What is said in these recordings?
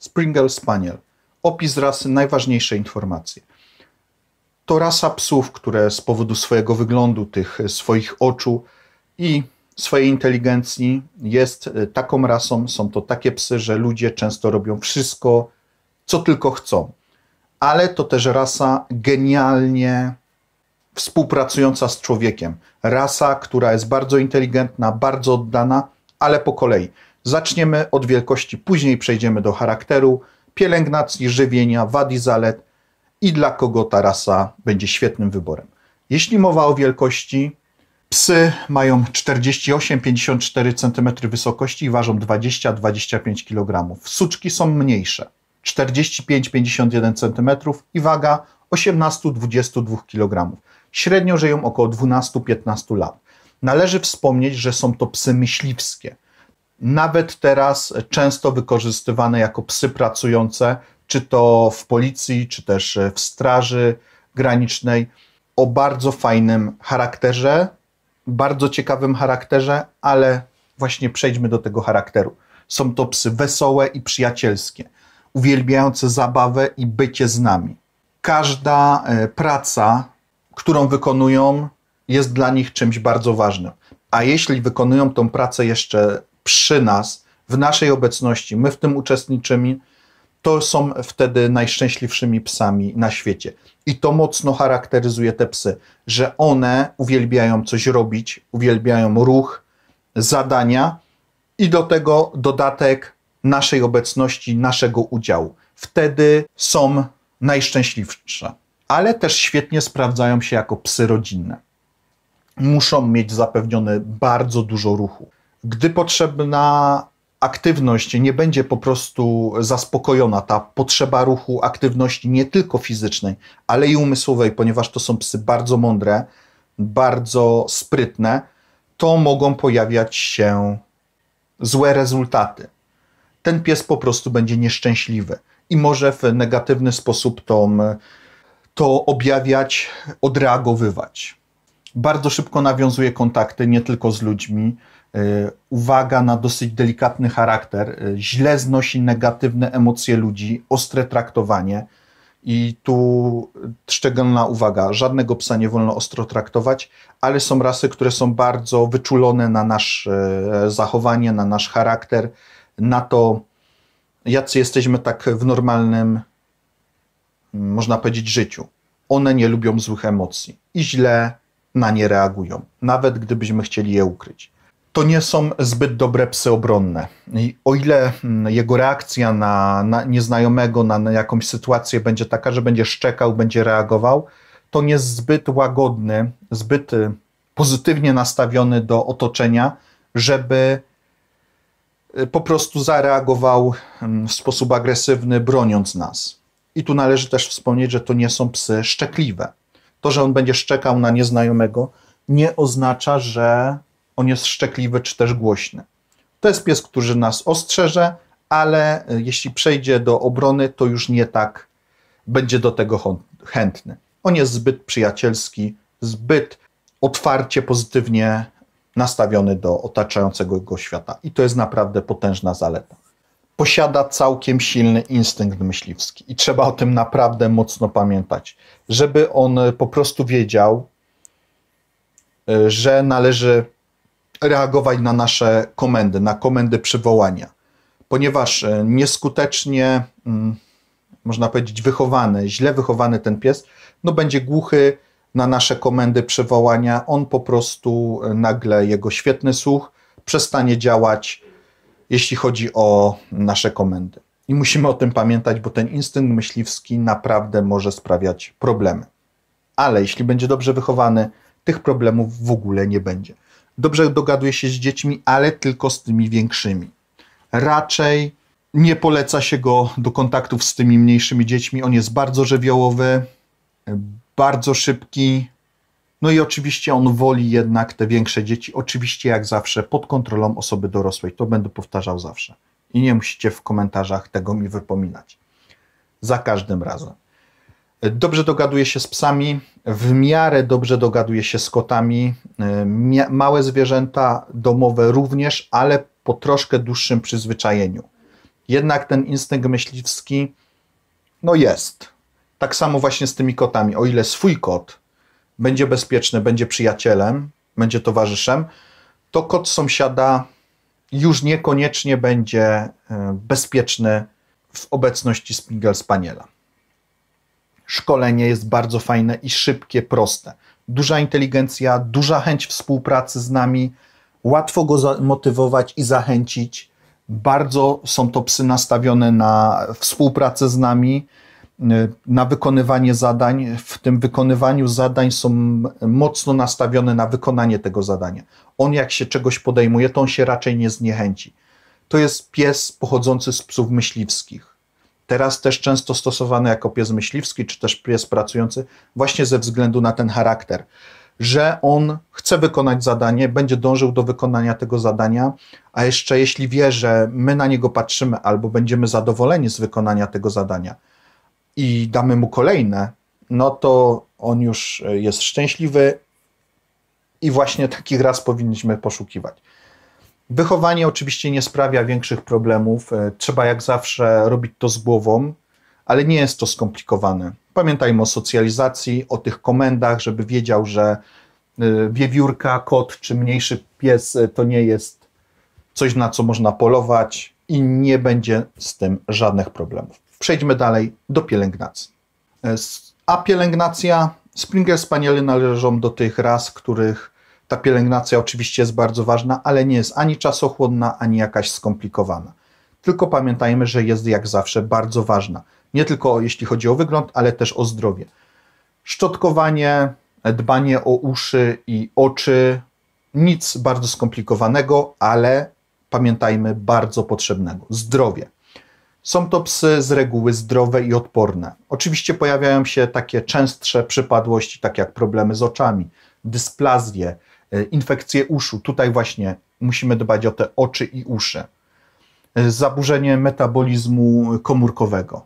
Springer Spaniel. Opis rasy, najważniejsze informacje. To rasa psów, które z powodu swojego wyglądu, tych swoich oczu i swojej inteligencji jest e, taką rasą, są to takie psy, że ludzie często robią wszystko, co tylko chcą. Ale to też rasa genialnie współpracująca z człowiekiem. Rasa, która jest bardzo inteligentna, bardzo oddana, ale po kolei. Zaczniemy od wielkości, później przejdziemy do charakteru, pielęgnacji, żywienia, wad i zalet i dla kogo ta rasa będzie świetnym wyborem. Jeśli mowa o wielkości, psy mają 48-54 cm wysokości i ważą 20-25 kg. Suczki są mniejsze, 45-51 cm i waga 18-22 kg. Średnio żyją około 12-15 lat. Należy wspomnieć, że są to psy myśliwskie – nawet teraz często wykorzystywane jako psy pracujące, czy to w policji, czy też w straży granicznej, o bardzo fajnym charakterze, bardzo ciekawym charakterze, ale właśnie przejdźmy do tego charakteru. Są to psy wesołe i przyjacielskie, uwielbiające zabawę i bycie z nami. Każda e, praca, którą wykonują, jest dla nich czymś bardzo ważnym. A jeśli wykonują tą pracę jeszcze przy nas, w naszej obecności, my w tym uczestniczymy, to są wtedy najszczęśliwszymi psami na świecie. I to mocno charakteryzuje te psy, że one uwielbiają coś robić, uwielbiają ruch, zadania i do tego dodatek naszej obecności, naszego udziału. Wtedy są najszczęśliwsze, ale też świetnie sprawdzają się jako psy rodzinne. Muszą mieć zapewnione bardzo dużo ruchu gdy potrzebna aktywność nie będzie po prostu zaspokojona, ta potrzeba ruchu, aktywności nie tylko fizycznej, ale i umysłowej, ponieważ to są psy bardzo mądre, bardzo sprytne, to mogą pojawiać się złe rezultaty. Ten pies po prostu będzie nieszczęśliwy i może w negatywny sposób to to objawiać, odreagowywać. Bardzo szybko nawiązuje kontakty nie tylko z ludźmi, E, uwaga na dosyć delikatny charakter, e, źle znosi negatywne emocje ludzi, ostre traktowanie. I tu szczególna uwaga, żadnego psa nie wolno ostro traktować, ale są rasy, które są bardzo wyczulone na nasze zachowanie, na nasz charakter, na to, jacy jesteśmy tak w normalnym, mm, można powiedzieć, życiu. One nie lubią złych emocji i źle na nie reagują, nawet gdybyśmy chcieli je ukryć to nie są zbyt dobre psy obronne. I o ile mm, jego reakcja na, na nieznajomego, na, na, jakąś sytuację będzie taka, że będzie szczekał, będzie reagował, to nie jest zbyt łagodny, zbyt y, pozytywnie nastawiony do otoczenia, żeby y, po prostu zareagował mm, w sposób agresywny, broniąc nas. I tu należy też wspomnieć, że to nie są psy szczekliwe. To, że on będzie szczekał na nieznajomego, nie oznacza, że on jest szczekliwy czy też głośny. To jest pies, który nas ostrzeże, ale e, jeśli przejdzie do obrony, to już nie tak będzie do tego chętny. On jest zbyt przyjacielski, zbyt otwarcie, pozytywnie nastawiony do otaczającego go świata. I to jest naprawdę potężna zaleta. Posiada całkiem silny instynkt myśliwski i trzeba o tym naprawdę mocno pamiętać, żeby on po prostu wiedział, e, że należy reagować na nasze komendy, na komendy przywołania, ponieważ e, nieskutecznie, mm, można powiedzieć, wychowany, źle wychowany ten pies, no będzie głuchy na nasze komendy przywołania. On po prostu e, nagle jego świetny słuch przestanie działać, jeśli chodzi o nasze komendy. I musimy o tym pamiętać, bo ten instynkt myśliwski naprawdę może sprawiać problemy. Ale jeśli będzie dobrze wychowany, tych problemów w ogóle nie będzie dobrze dogaduje się z dziećmi, ale tylko z tymi większymi. Raczej nie poleca się go do kontaktów z tymi mniejszymi dziećmi. On jest bardzo żywiołowy, bardzo szybki. No i oczywiście on woli jednak te większe dzieci, oczywiście jak zawsze, pod kontrolą osoby dorosłej. To będę powtarzał zawsze. I nie musicie w komentarzach tego mi wypominać. Za każdym razem. Dobrze dogaduje się z psami, w miarę dobrze dogaduje się z kotami. E, małe zwierzęta domowe również, ale po troszkę dłuższym przyzwyczajeniu. Jednak ten instynkt myśliwski no jest. Tak samo właśnie z tymi kotami. O ile swój kot będzie bezpieczny, będzie przyjacielem, będzie towarzyszem, to kot sąsiada już niekoniecznie będzie e, bezpieczny w obecności Spingle Spaniela szkolenie jest bardzo fajne i szybkie, proste. Duża inteligencja, duża chęć współpracy z nami, łatwo go zamotywować i zachęcić. Bardzo są to psy nastawione na współpracę z nami, y, na wykonywanie zadań. W tym wykonywaniu zadań są mocno nastawione na wykonanie tego zadania. On, jak się czegoś podejmuje, to on się raczej nie zniechęci. To jest pies pochodzący z psów myśliwskich teraz też często stosowany jako pies myśliwski, czy też pies pracujący, właśnie ze względu na ten charakter, że on chce wykonać zadanie, będzie dążył do wykonania tego zadania, a jeszcze jeśli wie, że my na niego patrzymy albo będziemy zadowoleni z wykonania tego zadania i damy mu kolejne, no to on już jest szczęśliwy i właśnie takich raz powinniśmy poszukiwać. Wychowanie oczywiście nie sprawia większych problemów. E, trzeba jak zawsze robić to z głową, ale nie jest to skomplikowane. Pamiętajmy o socjalizacji, o tych komendach, żeby wiedział, że e, wiewiórka, kot czy mniejszy pies e, to nie jest coś, na co można polować i nie będzie z tym żadnych problemów. Przejdźmy dalej do pielęgnacji. A pielęgnacja, Springer Spaniele należą do tych ras, których ta pielęgnacja oczywiście jest bardzo ważna, ale nie jest ani czasochłonna, ani jakaś skomplikowana. Tylko pamiętajmy, że jest jak zawsze bardzo ważna. Nie tylko jeśli chodzi o wygląd, ale też o zdrowie. Szczotkowanie, dbanie o uszy i oczy, nic bardzo skomplikowanego, ale pamiętajmy, bardzo potrzebnego zdrowie. Są to psy z reguły zdrowe i odporne. Oczywiście pojawiają się takie częstsze przypadłości, tak jak problemy z oczami, dysplazje, E, infekcje uszu. Tutaj właśnie musimy dbać o te oczy i uszy. E, zaburzenie metabolizmu komórkowego.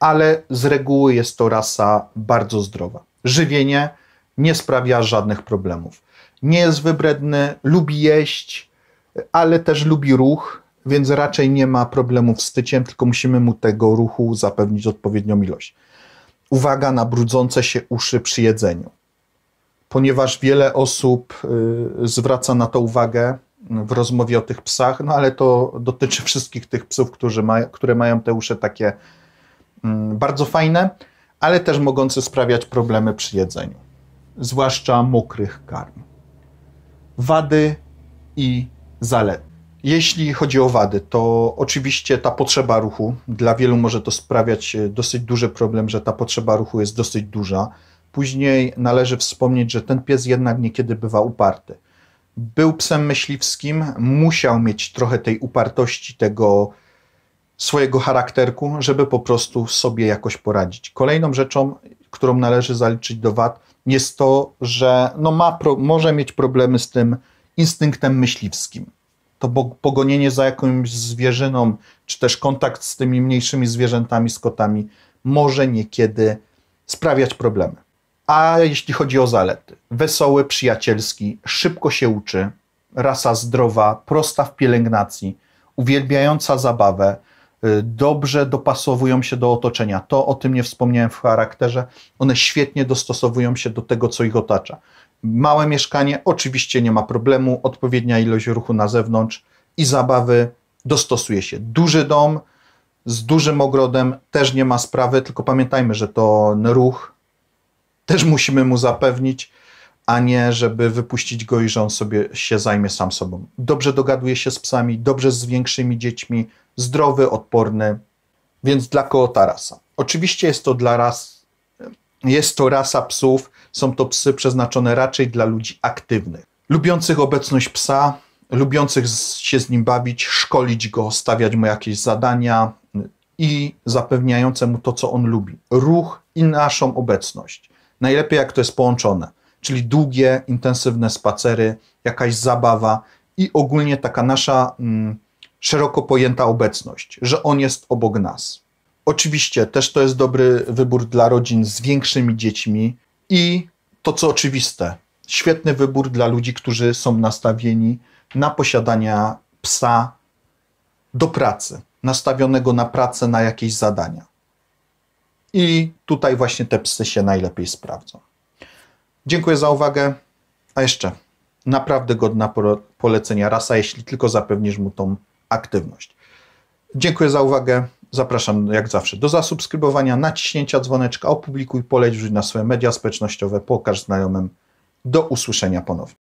Ale z reguły jest to rasa bardzo zdrowa. Żywienie nie sprawia żadnych problemów. Nie jest wybredny, lubi jeść, ale też lubi ruch, więc raczej nie ma problemów z tyciem, tylko musimy mu tego ruchu zapewnić odpowiednią ilość. Uwaga na brudzące się uszy przy jedzeniu ponieważ wiele osób y, zwraca na to uwagę w rozmowie o tych psach, no ale to dotyczy wszystkich tych psów, którzy które mają te uszy takie mm, bardzo fajne, ale też mogące sprawiać problemy przy jedzeniu, zwłaszcza mokrych karm. Wady i zalety. Jeśli chodzi o wady, to oczywiście ta potrzeba ruchu, dla wielu może to sprawiać y, dosyć duży problem, że ta potrzeba ruchu jest dosyć duża Później należy wspomnieć, że ten pies jednak niekiedy bywa uparty. Był psem myśliwskim, musiał mieć trochę tej upartości, tego swojego charakterku, żeby po prostu sobie jakoś poradzić. Kolejną rzeczą, którą należy zaliczyć do wad, jest to, że no ma pro, może mieć problemy z tym instynktem myśliwskim. To pogonienie za jakąś zwierzyną, czy też kontakt z tymi mniejszymi zwierzętami, z kotami, może niekiedy sprawiać problemy. A jeśli chodzi o zalety, wesoły, przyjacielski, szybko się uczy, rasa zdrowa, prosta w pielęgnacji, uwielbiająca zabawę, y, dobrze dopasowują się do otoczenia. To o tym nie wspomniałem w charakterze. One świetnie dostosowują się do tego, co ich otacza. Małe mieszkanie, oczywiście nie ma problemu, odpowiednia ilość ruchu na zewnątrz i zabawy dostosuje się. Duży dom z dużym ogrodem też nie ma sprawy, tylko pamiętajmy, że to ruch też musimy mu zapewnić, a nie żeby wypuścić go i że on sobie się zajmie sam sobą. Dobrze dogaduje się z psami, dobrze z większymi dziećmi, zdrowy, odporny, więc dla ta rasa. Oczywiście jest to dla ras, jest to rasa psów, są to psy przeznaczone raczej dla ludzi aktywnych, lubiących obecność psa, lubiących się z nim bawić, szkolić go, stawiać mu jakieś zadania i zapewniające mu to, co on lubi. Ruch i naszą obecność. Najlepiej jak to jest połączone, czyli długie, intensywne spacery, jakaś zabawa i ogólnie taka nasza mm, szeroko pojęta obecność, że on jest obok nas. Oczywiście też to jest dobry wybór dla rodzin z większymi dziećmi i to co oczywiste, świetny wybór dla ludzi, którzy są nastawieni na posiadanie psa do pracy, nastawionego na pracę, na jakieś zadania. I tutaj właśnie te psy się najlepiej sprawdzą. Dziękuję za uwagę. A jeszcze naprawdę godna polecenia rasa, jeśli tylko zapewnisz mu tą aktywność. Dziękuję za uwagę. Zapraszam jak zawsze do zasubskrybowania, naciśnięcia dzwoneczka, opublikuj, poleć, wrzuć na swoje media społecznościowe, pokaż znajomym. Do usłyszenia ponownie.